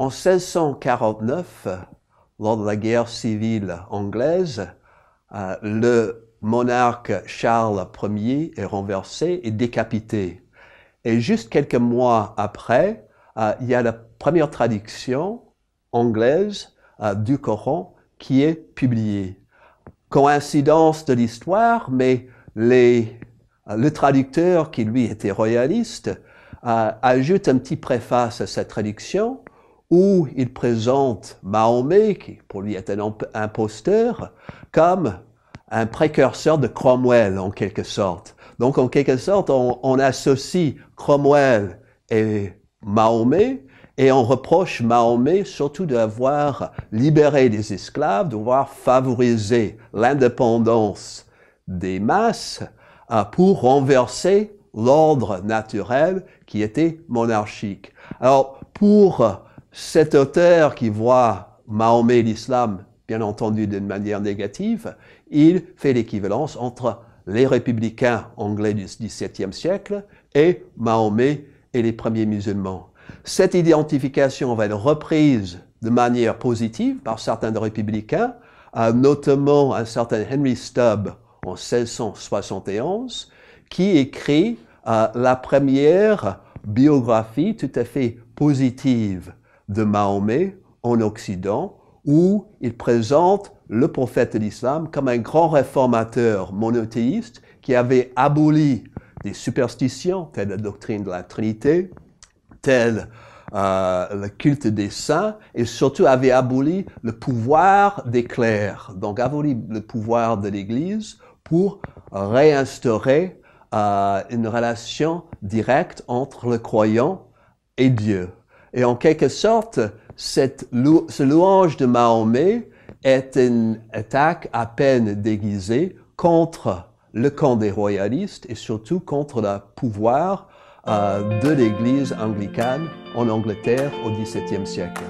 En 1649, lors de la guerre civile anglaise, euh, le monarque Charles Ier est renversé et décapité. Et juste quelques mois après, euh, il y a la première traduction anglaise euh, du Coran qui est publiée. Coïncidence de l'histoire, mais le traducteur qui lui était royaliste ajoute un petit préface à cette traduction où il présente Mahomet, qui pour lui est un imposteur, comme un précurseur de Cromwell en quelque sorte. Donc en quelque sorte, on, associe Cromwell et Mahomet, et on reproche Mahomet surtout d'avoir libéré des esclaves, d'avoir favorisé l'indépendance des masses euh, pour renverser l'ordre naturel qui était monarchique. Alors, pour cet auteur qui voit Mahomet et l'islam, bien entendu d'une manière négative, il fait l'équivalence entre les républicains anglais du XVIIe siècle et Mahomet et les premiers musulmans. Cette identification va être reprise de manière positive par certains républicains, notamment un certain Henry Stubb en 1671, qui écrit euh, la première biographie tout à fait positive de Mahomet en Occident, où il présente le prophète de l'islam comme un grand réformateur monothéiste qui avait aboli des superstitions telles la doctrine de la Trinité, tel euh, le culte des saints et surtout avait aboli le pouvoir des clercs, donc aboli le pouvoir de l'Église pour réinstaurer euh, une relation directe entre le croyant et Dieu. Et en quelque sorte, cette ce louange de Mahomet est une attaque à peine déguisée contre le camp des royalistes et surtout contre le pouvoir euh, de l'Église anglicane en Angleterre au XVIIe siècle.